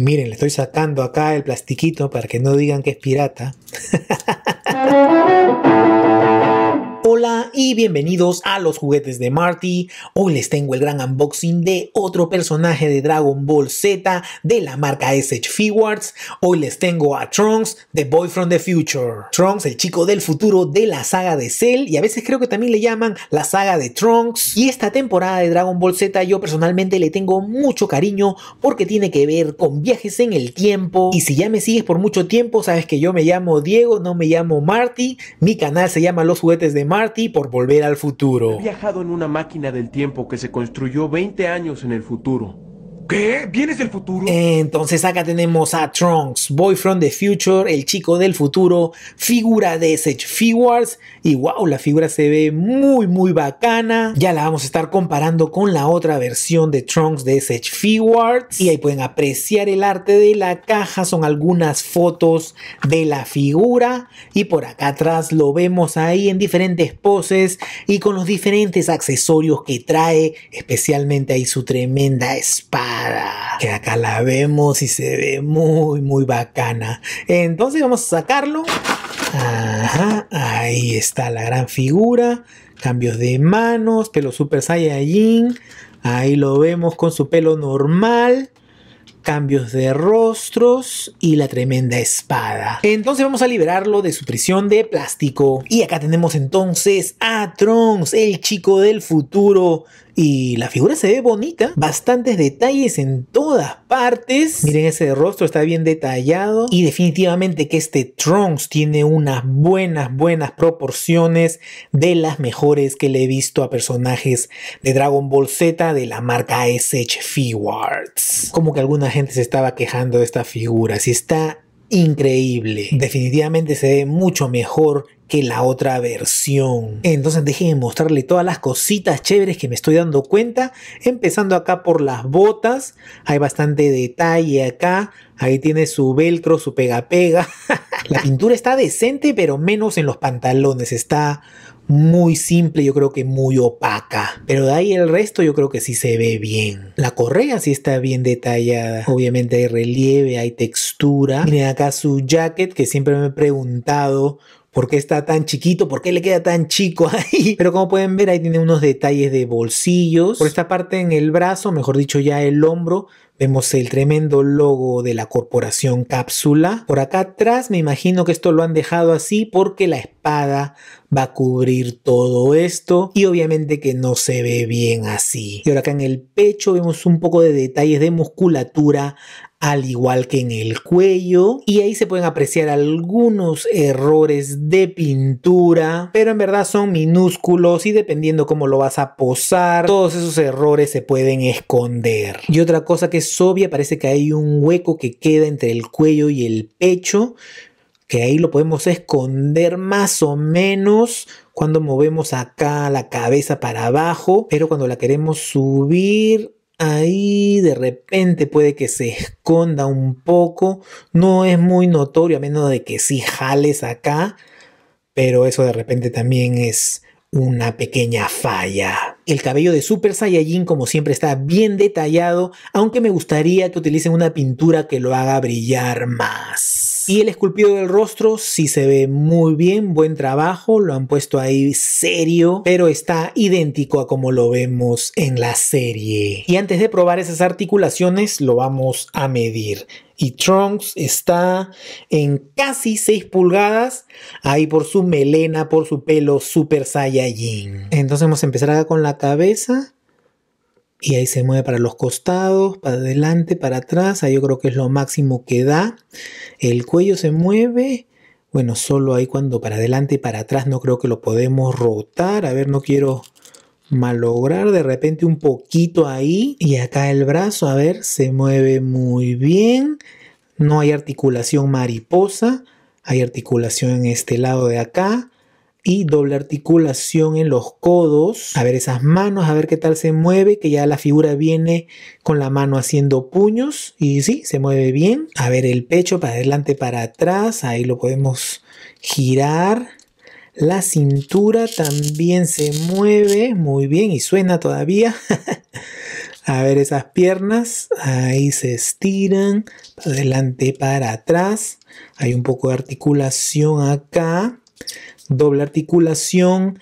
miren, le estoy sacando acá el plastiquito para que no digan que es pirata. y bienvenidos a los juguetes de Marty. Hoy les tengo el gran unboxing de otro personaje de Dragon Ball Z de la marca SH Figuarts. Hoy les tengo a Trunks, The Boy from the Future. Trunks, el chico del futuro de la saga de Cell y a veces creo que también le llaman la saga de Trunks. Y esta temporada de Dragon Ball Z yo personalmente le tengo mucho cariño porque tiene que ver con viajes en el tiempo. Y si ya me sigues por mucho tiempo, sabes que yo me llamo Diego, no me llamo Marty. Mi canal se llama Los Juguetes de Marty y por volver al futuro. He viajado en una máquina del tiempo que se construyó 20 años en el futuro. ¿Qué? ¿Vienes del futuro? Entonces acá tenemos a Trunks, boyfriend from the Future, el chico del futuro, figura de Sage Figures. Y wow, la figura se ve muy, muy bacana. Ya la vamos a estar comparando con la otra versión de Trunks de Sage Figures. Y ahí pueden apreciar el arte de la caja. Son algunas fotos de la figura. Y por acá atrás lo vemos ahí en diferentes poses y con los diferentes accesorios que trae. Especialmente ahí su tremenda espada que acá la vemos y se ve muy, muy bacana. Entonces vamos a sacarlo. Ajá, ahí está la gran figura. Cambios de manos, pelo Super Saiyajin. Ahí lo vemos con su pelo normal cambios de rostros y la tremenda espada. Entonces vamos a liberarlo de su prisión de plástico. Y acá tenemos entonces a Trunks, el chico del futuro, y la figura se ve bonita, bastantes detalles en todas partes. Miren ese rostro, está bien detallado. Y definitivamente que este Trunks tiene unas buenas, buenas proporciones de las mejores que le he visto a personajes de Dragon Ball Z de la marca SH Figuarts. Como que alguna gente se estaba quejando de esta figura. Si está increíble. Definitivamente se ve mucho mejor que la otra versión. Entonces dejen de mostrarle todas las cositas chéveres que me estoy dando cuenta. Empezando acá por las botas. Hay bastante detalle acá. Ahí tiene su velcro, su pega pega. la pintura está decente, pero menos en los pantalones. Está muy simple, yo creo que muy opaca. Pero de ahí el resto yo creo que sí se ve bien. La correa sí está bien detallada. Obviamente hay relieve, hay textura. ...tiene acá su jacket que siempre me he preguntado por qué está tan chiquito, por qué le queda tan chico ahí. Pero como pueden ver, ahí tiene unos detalles de bolsillos. Por esta parte en el brazo, mejor dicho ya el hombro, Vemos el tremendo logo de la corporación Cápsula. Por acá atrás me imagino que esto lo han dejado así porque la espada va a cubrir todo esto y obviamente que no se ve bien así. Y ahora acá en el pecho vemos un poco de detalles de musculatura al igual que en el cuello y ahí se pueden apreciar algunos errores de pintura pero en verdad son minúsculos y dependiendo cómo lo vas a posar todos esos errores se pueden esconder y otra cosa que es es parece que hay un hueco que queda entre el cuello y el pecho, que ahí lo podemos esconder más o menos cuando movemos acá la cabeza para abajo, pero cuando la queremos subir ahí de repente puede que se esconda un poco, no es muy notorio a menos de que si jales acá, pero eso de repente también es una pequeña falla. El cabello de Super Saiyajin como siempre está bien detallado, aunque me gustaría que utilicen una pintura que lo haga brillar más. Y el esculpido del rostro sí se ve muy bien, buen trabajo, lo han puesto ahí serio, pero está idéntico a como lo vemos en la serie. Y antes de probar esas articulaciones lo vamos a medir y Trunks está en casi 6 pulgadas, ahí por su melena, por su pelo Super Saiyajin. Entonces vamos a empezar con la cabeza. Y ahí se mueve para los costados, para adelante, para atrás. Ahí yo creo que es lo máximo que da. El cuello se mueve. Bueno, solo ahí cuando para adelante y para atrás no creo que lo podemos rotar. A ver, no quiero malograr de repente un poquito ahí. Y acá el brazo, a ver, se mueve muy bien. No hay articulación mariposa. Hay articulación en este lado de acá y doble articulación en los codos. A ver esas manos, a ver qué tal se mueve, que ya la figura viene con la mano haciendo puños y sí, se mueve bien. A ver el pecho para adelante, para atrás, ahí lo podemos girar. La cintura también se mueve muy bien y suena todavía. A ver esas piernas, ahí se estiran, para adelante, para atrás. Hay un poco de articulación acá doble articulación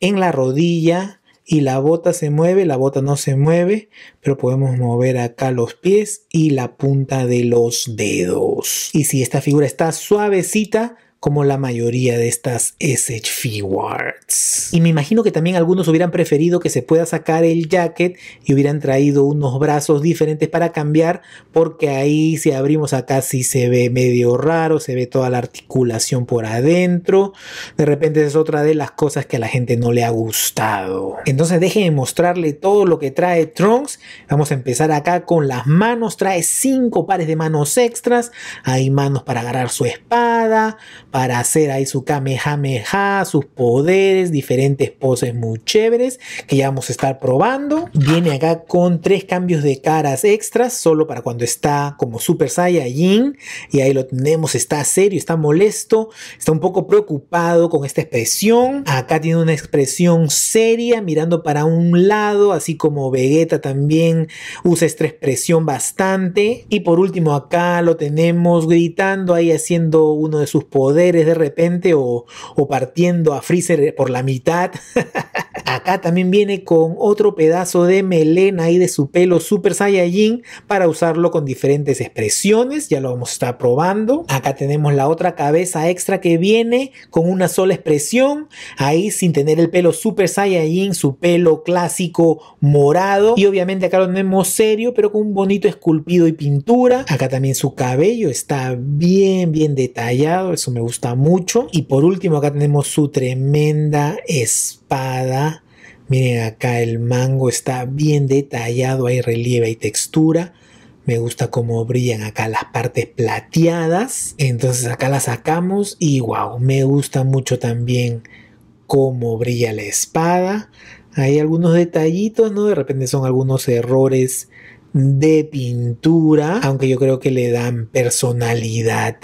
en la rodilla y la bota se mueve, la bota no se mueve, pero podemos mover acá los pies y la punta de los dedos. Y si esta figura está suavecita, como la mayoría de estas SH Figuarts. Y me imagino que también algunos hubieran preferido que se pueda sacar el jacket y hubieran traído unos brazos diferentes para cambiar, porque ahí si abrimos acá sí se ve medio raro, se ve toda la articulación por adentro. De repente es otra de las cosas que a la gente no le ha gustado. Entonces de mostrarle todo lo que trae Trunks. Vamos a empezar acá con las manos. Trae cinco pares de manos extras. Hay manos para agarrar su espada para hacer ahí su Kamehameha, sus poderes, diferentes poses muy chéveres que ya vamos a estar probando. Viene acá con tres cambios de caras extras, solo para cuando está como Super saiyan Y ahí lo tenemos, está serio, está molesto, está un poco preocupado con esta expresión. Acá tiene una expresión seria, mirando para un lado, así como Vegeta también usa esta expresión bastante. Y por último acá lo tenemos gritando ahí haciendo uno de sus poderes de repente o, o partiendo a Freezer por la mitad. Acá también viene con otro pedazo de melena y de su pelo Super Saiyajin para usarlo con diferentes expresiones. Ya lo vamos a estar probando. Acá tenemos la otra cabeza extra que viene con una sola expresión. Ahí sin tener el pelo Super Saiyajin, su pelo clásico morado. Y obviamente acá lo tenemos serio, pero con un bonito esculpido y pintura. Acá también su cabello está bien, bien detallado. Eso me gusta gusta mucho. Y por último, acá tenemos su tremenda espada. Miren acá el mango está bien detallado, hay relieve y textura. Me gusta cómo brillan acá las partes plateadas. Entonces acá la sacamos y wow, me gusta mucho también cómo brilla la espada. Hay algunos detallitos, ¿no? De repente son algunos errores de pintura, aunque yo creo que le dan personalidad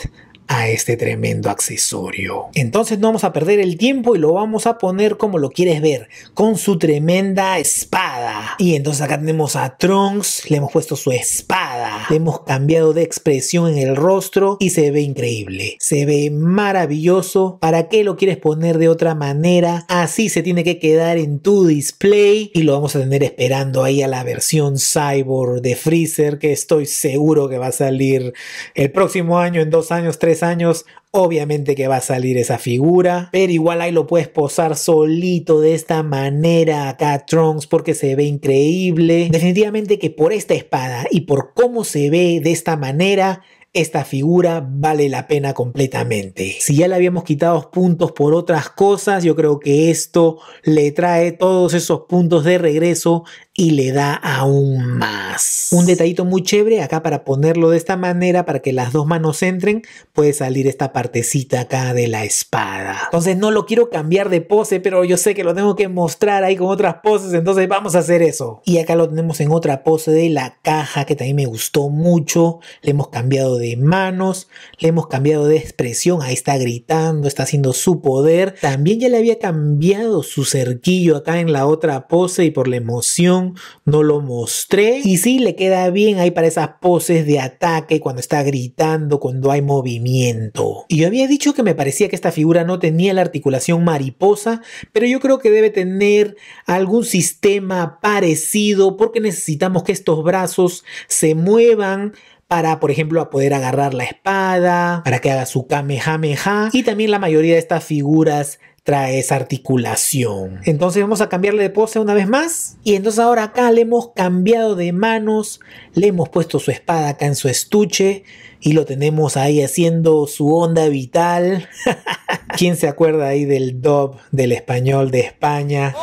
a este tremendo accesorio. Entonces no vamos a perder el tiempo y lo vamos a poner como lo quieres ver, con su tremenda espada. Y entonces acá tenemos a Trunks, le hemos puesto su espada, le hemos cambiado de expresión en el rostro y se ve increíble, se ve maravilloso. ¿Para qué lo quieres poner de otra manera? Así se tiene que quedar en tu display y lo vamos a tener esperando ahí a la versión cyborg de Freezer que estoy seguro que va a salir el próximo año, en dos años, tres años Obviamente que va a salir esa figura, pero igual ahí lo puedes posar solito de esta manera acá Trunks porque se ve increíble. Definitivamente que por esta espada y por cómo se ve de esta manera, esta figura vale la pena completamente. Si ya le habíamos quitado puntos por otras cosas, yo creo que esto le trae todos esos puntos de regreso y le da aún más. Un detallito muy chévere acá para ponerlo de esta manera para que las dos manos entren, puede salir esta parte partecita acá de la espada. Entonces no lo quiero cambiar de pose, pero yo sé que lo tengo que mostrar ahí con otras poses, entonces vamos a hacer eso. Y acá lo tenemos en otra pose de la caja que también me gustó mucho. Le hemos cambiado de manos, le hemos cambiado de expresión, ahí está gritando, está haciendo su poder. También ya le había cambiado su cerquillo acá en la otra pose y por la emoción no lo mostré. Y sí, le queda bien ahí para esas poses de ataque cuando está gritando, cuando hay movimiento yo había dicho que me parecía que esta figura no tenía la articulación mariposa, pero yo creo que debe tener algún sistema parecido porque necesitamos que estos brazos se muevan para, por ejemplo, poder agarrar la espada, para que haga su kamehameha. Y también la mayoría de estas figuras trae esa articulación. Entonces vamos a cambiarle de pose una vez más. Y entonces ahora acá le hemos cambiado de manos, le hemos puesto su espada acá en su estuche y lo tenemos ahí haciendo su onda vital. ¿Quién se acuerda ahí del dub del español de España?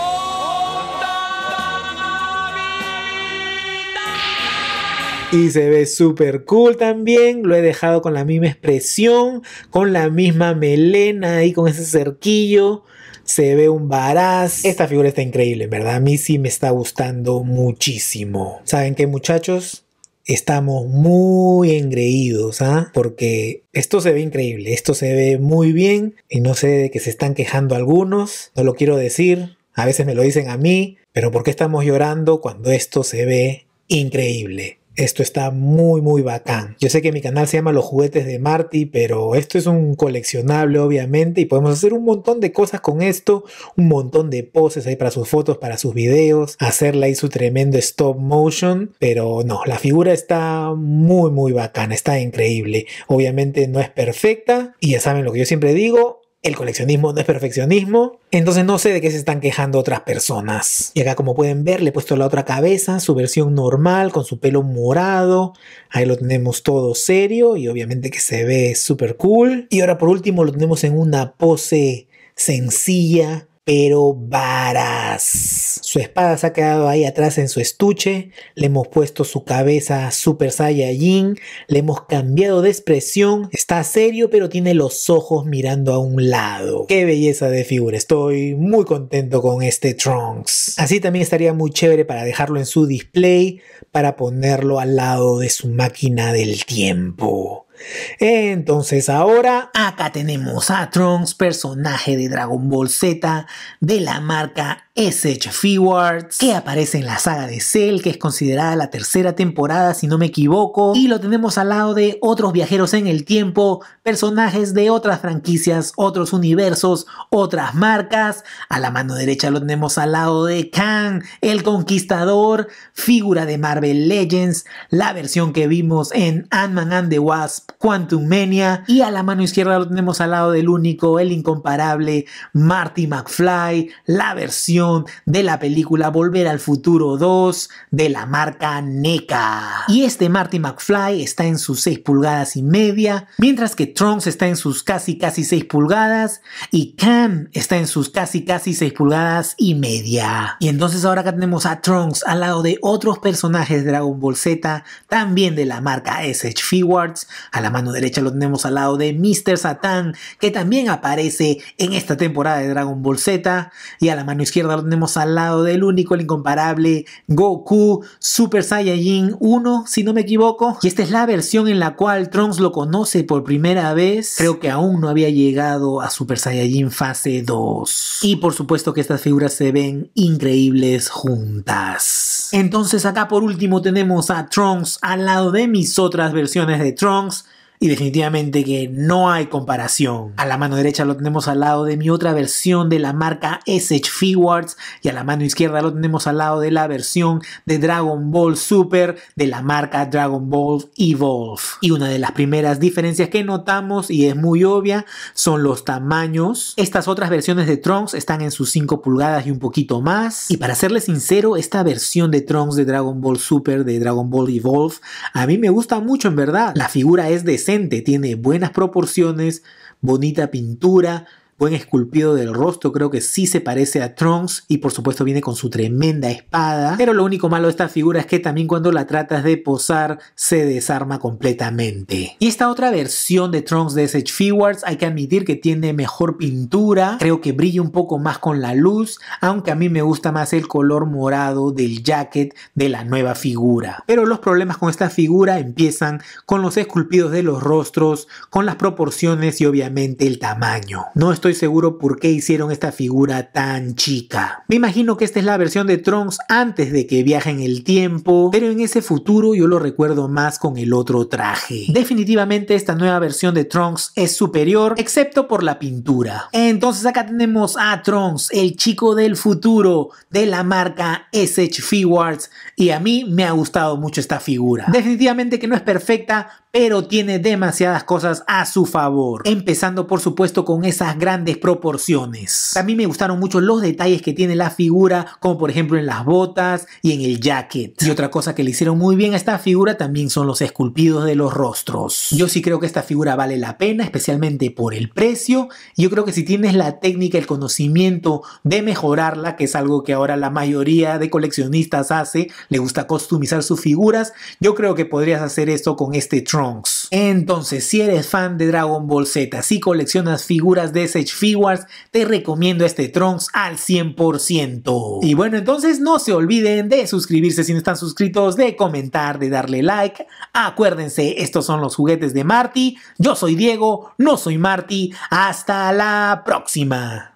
y se ve súper cool también. Lo he dejado con la misma expresión, con la misma melena y con ese cerquillo. Se ve un varaz. Esta figura está increíble, ¿verdad? A mí sí me está gustando muchísimo. ¿Saben qué, muchachos? estamos muy engreídos, ¿ah? Porque esto se ve increíble, esto se ve muy bien y no sé de qué se están quejando algunos, no lo quiero decir, a veces me lo dicen a mí, pero ¿por qué estamos llorando cuando esto se ve increíble? Esto está muy, muy bacán. Yo sé que mi canal se llama Los juguetes de Marty, pero esto es un coleccionable, obviamente, y podemos hacer un montón de cosas con esto, un montón de poses ahí para sus fotos, para sus videos, hacerle ahí su tremendo stop motion, pero no, la figura está muy, muy bacán, está increíble. Obviamente no es perfecta, y ya saben lo que yo siempre digo, el coleccionismo no es perfeccionismo. Entonces no sé de qué se están quejando otras personas. Y acá como pueden ver le he puesto la otra cabeza, su versión normal con su pelo morado. Ahí lo tenemos todo serio y obviamente que se ve súper cool. Y ahora por último lo tenemos en una pose sencilla, pero varas. Su espada se ha quedado ahí atrás en su estuche, le hemos puesto su cabeza Super Saiyajin, le hemos cambiado de expresión, está serio pero tiene los ojos mirando a un lado. Qué belleza de figura, estoy muy contento con este Trunks. Así también estaría muy chévere para dejarlo en su display, para ponerlo al lado de su máquina del tiempo. Entonces ahora acá tenemos a Trunks, personaje de Dragon Ball Z de la marca SH Figuarts, que aparece en la saga de Cell, que es considerada la tercera temporada si no me equivoco, y lo tenemos al lado de otros viajeros en el tiempo, personajes de otras franquicias, otros universos, otras marcas. A la mano derecha lo tenemos al lado de Kang, el conquistador, figura de Marvel Legends, la versión que vimos en Ant-Man and the Wasp Quantum Mania, y a la mano izquierda lo tenemos al lado del único, el incomparable, Marty McFly, la versión de la película Volver al Futuro 2 de la marca NECA. Y este Marty McFly está en sus 6 pulgadas y media, mientras que Trunks está en sus casi casi 6 pulgadas y Cam está en sus casi casi 6 pulgadas y media. Y entonces ahora acá tenemos a Trunks al lado de otros personajes de Dragon Ball Z, también de la marca SH Figuarts, a la mano derecha lo tenemos al lado de Mr. Satan, que también aparece en esta temporada de Dragon Ball Z. Y a la mano izquierda lo tenemos al lado del único, el incomparable Goku Super Saiyajin 1, si no me equivoco. Y esta es la versión en la cual Trunks lo conoce por primera vez. Creo que aún no había llegado a Super Saiyajin fase 2. Y por supuesto que estas figuras se ven increíbles juntas. Entonces acá por último tenemos a Trunks al lado de mis otras versiones de Trunks y definitivamente que no hay comparación. A la mano derecha lo tenemos al lado de mi otra versión de la marca SH y a la mano izquierda lo tenemos al lado de la versión de Dragon Ball Super de la marca Dragon Ball Evolve. Y una de las primeras diferencias que notamos y es muy obvia son los tamaños. Estas otras versiones de Trunks están en sus 5 pulgadas y un poquito más. Y para serles sincero, esta versión de Trunks de Dragon Ball Super de Dragon Ball Evolve a mí me gusta mucho en verdad. La figura es decente tiene buenas proporciones, bonita pintura, buen esculpido del rostro, creo que sí se parece a Trunks y por supuesto viene con su tremenda espada, pero lo único malo de esta figura es que también cuando la tratas de posar se desarma completamente. Y esta otra versión de Trunks de SH Figuarts hay que admitir que tiene mejor pintura, creo que brilla un poco más con la luz, aunque a mí me gusta más el color morado del jacket de la nueva figura. Pero los problemas con esta figura empiezan con los esculpidos de los rostros, con las proporciones y obviamente el tamaño. No estoy seguro por qué hicieron esta figura tan chica. Me imagino que esta es la versión de Trunks antes de que viaje en el tiempo, pero en ese futuro yo lo recuerdo más con el otro traje. Definitivamente esta nueva versión de Trunks es superior, excepto por la pintura. Entonces acá tenemos a Trunks, el chico del futuro de la marca SH Figuarts, y a mí me ha gustado mucho esta figura. Definitivamente que no es perfecta, pero tiene demasiadas cosas a su favor, empezando por supuesto con esas grandes proporciones. A mí me gustaron mucho los detalles que tiene la figura, como por ejemplo en las botas y en el jacket. Y otra cosa que le hicieron muy bien a esta figura también son los esculpidos de los rostros. Yo sí creo que esta figura vale la pena, especialmente por el precio. Yo creo que si tienes la técnica, el conocimiento de mejorarla, que es algo que ahora la mayoría de coleccionistas hace, le gusta customizar sus figuras, yo creo que podrías hacer esto con este Trump. Entonces, si eres fan de Dragon Ball Z, si coleccionas figuras de Sage Figures, te recomiendo este Trunks al 100%. Y bueno, entonces no se olviden de suscribirse si no están suscritos, de comentar, de darle like. Acuérdense, estos son los juguetes de Marty. Yo soy Diego, no soy Marty. Hasta la próxima.